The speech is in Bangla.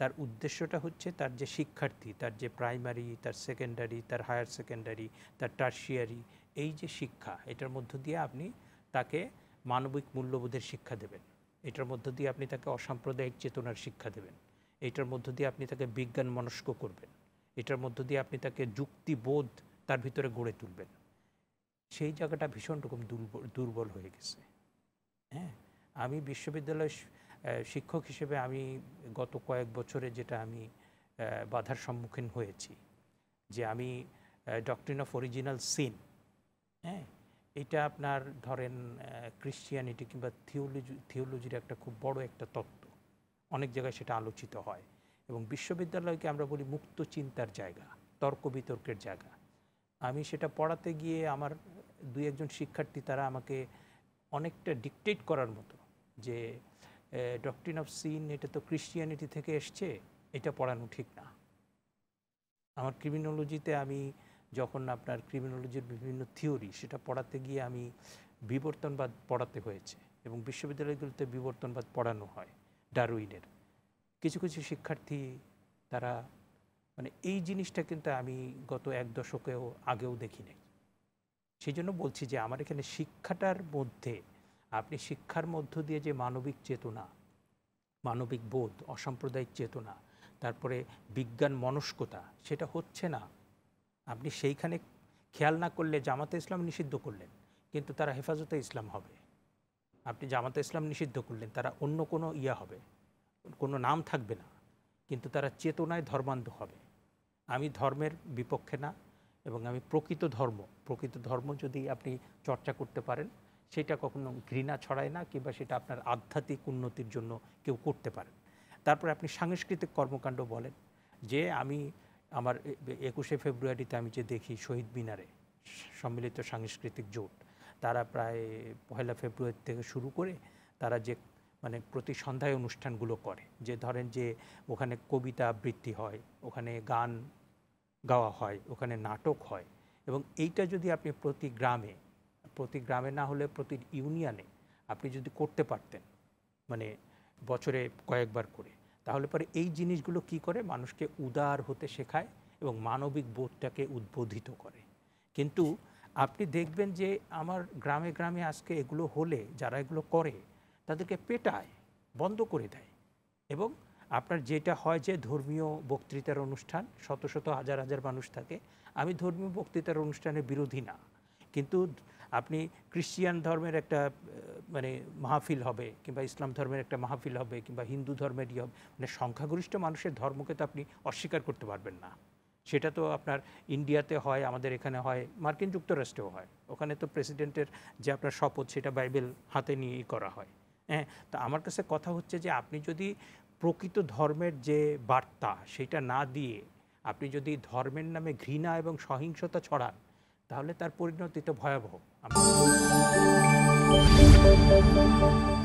তার উদ্দেশ্যটা হচ্ছে তার যে শিক্ষার্থী তার যে প্রাইমারি তার সেকেন্ডারি তার হায়ার সেকেন্ডারি তার টার্সিয়ারি এই যে শিক্ষা এটার মধ্য দিয়ে আপনি তাকে মানবিক মূল্যবোধের শিক্ষা দেবেন এটার মধ্য দিয়ে আপনি তাকে অসাম্প্রদায়িক চেতনার শিক্ষা দেবেন এটার মধ্য দিয়ে আপনি তাকে বিজ্ঞান মনস্ক করবেন এটার মধ্য দিয়ে আপনি তাকে যুক্তিবোধ তার ভিতরে গড়ে তুলবেন সেই জায়গাটা ভীষণ রকম দুর্বল দুর্বল হয়ে গেছে হ্যাঁ আমি বিশ্ববিদ্যালয় শিক্ষক হিসেবে আমি গত কয়েক বছরে যেটা আমি বাধার সম্মুখীন হয়েছি যে আমি ডক্টরিন অফ অরিজিনাল সিন হ্যাঁ এটা আপনার ধরেন ক্রিশ্চিয়ানিটি কিংবা থিওলজি থিওলজির একটা খুব বড় একটা তত্ত্ব অনেক জায়গায় সেটা আলোচিত হয় এবং বিশ্ববিদ্যালয়কে আমরা বলি মুক্ত চিন্তার জায়গা তর্ক বিতর্কের জায়গা আমি সেটা পড়াতে গিয়ে আমার দুই একজন শিক্ষার্থী তারা আমাকে অনেকটা ডিকটেট করার মতো যে ডকট্রিন অফ সিন এটা তো ক্রিশ্চিয়ানিটি থেকে এসছে এটা পড়ানো ঠিক না আমার ক্রিমিনোলজিতে আমি যখন আপনার ক্রিমিনোলজির বিভিন্ন থিওরি সেটা পড়াতে গিয়ে আমি বিবর্তনবাদ পড়াতে হয়েছে এবং বিশ্ববিদ্যালয়গুলোতে বিবর্তনবাদ পড়ানো হয় ডারউইনের কিছু কিছু শিক্ষার্থী তারা মানে এই জিনিসটা কিন্তু আমি গত এক দশকেও আগেও দেখি নাই সেই জন্য বলছি যে আমার এখানে শিক্ষাটার মধ্যে আপনি শিক্ষার মধ্য দিয়ে যে মানবিক চেতনা মানবিক বোধ অসাম্প্রদায়িক চেতনা তারপরে বিজ্ঞান মনস্কতা সেটা হচ্ছে না আপনি সেইখানে খেয়াল না করলে জামাতে ইসলাম নিষিদ্ধ করলেন কিন্তু তারা হেফাজতে ইসলাম হবে আপনি জামাতে ইসলাম নিষিদ্ধ করলেন তারা অন্য কোনো ইয়া হবে কোনো নাম থাকবে না কিন্তু তারা চেতনায় ধর্মান্ধ হবে আমি ধর্মের বিপক্ষে না এবং আমি প্রকৃত ধর্ম প্রকৃত ধর্ম যদি আপনি চর্চা করতে পারেন সেটা কখনো ঘৃণা ছড়ায় না কিংবা সেটা আপনার আধ্যাত্মিক উন্নতির জন্য কেউ করতে পারেন তারপরে আপনি সাংস্কৃতিক কর্মকাণ্ড বলেন যে আমি আমার একুশে ফেব্রুয়ারিতে আমি যে দেখি শহীদ মিনারে সম্মিলিত সাংস্কৃতিক জোট তারা প্রায় পয়লা ফেব্রুয়ারি থেকে শুরু করে তারা যে মানে প্রতি সন্ধ্যায় অনুষ্ঠানগুলো করে যে ধরেন যে ওখানে কবিতা আবৃত্তি হয় ওখানে গান গাওয়া হয় ওখানে নাটক হয় এবং এইটা যদি আপনি প্রতি গ্রামে প্রতি গ্রামে না হলে প্রতি ইউনিয়নে আপনি যদি করতে পারতেন মানে বছরে কয়েকবার করে তাহলে পরে এই জিনিসগুলো কি করে মানুষকে উদার হতে শেখায় এবং মানবিক বোধটাকে উদ্বোধিত করে কিন্তু আপনি দেখবেন যে আমার গ্রামে গ্রামে আজকে এগুলো হলে যারা এগুলো করে তাদেরকে পেটায় বন্ধ করে দেয় এবং আপনার যেটা হয় যে ধর্মীয় বক্তৃতার অনুষ্ঠান শত শত হাজার হাজার মানুষ থাকে আমি ধর্মীয় বক্তৃতার অনুষ্ঠানে বিরোধী না কিন্তু আপনি ক্রিশ্চিয়ান ধর্মের একটা মানে মাহফিল হবে কিংবা ইসলাম ধর্মের একটা মাহফিল হবে কিংবা হিন্দু ধর্মের ইয়ে হবে মানে সংখ্যাগরিষ্ঠ মানুষের ধর্মকে তো আপনি অস্বীকার করতে পারবেন না সেটা তো আপনার ইন্ডিয়াতে হয় আমাদের এখানে হয় মার্কিন যুক্তরাষ্ট্রেও হয় ওখানে তো প্রেসিডেন্টের যে আপনার শপথ সেটা বাইবেল হাতে নিয়েই করা হয় হ্যাঁ তা আমার কাছে কথা হচ্ছে যে আপনি যদি প্রকৃত ধর্মের যে বার্তা সেটা না দিয়ে আপনি যদি ধর্মের নামে ঘৃণা এবং সহিংসতা ছড়ান তাহলে তার পরিণতিটা ভয়াবহ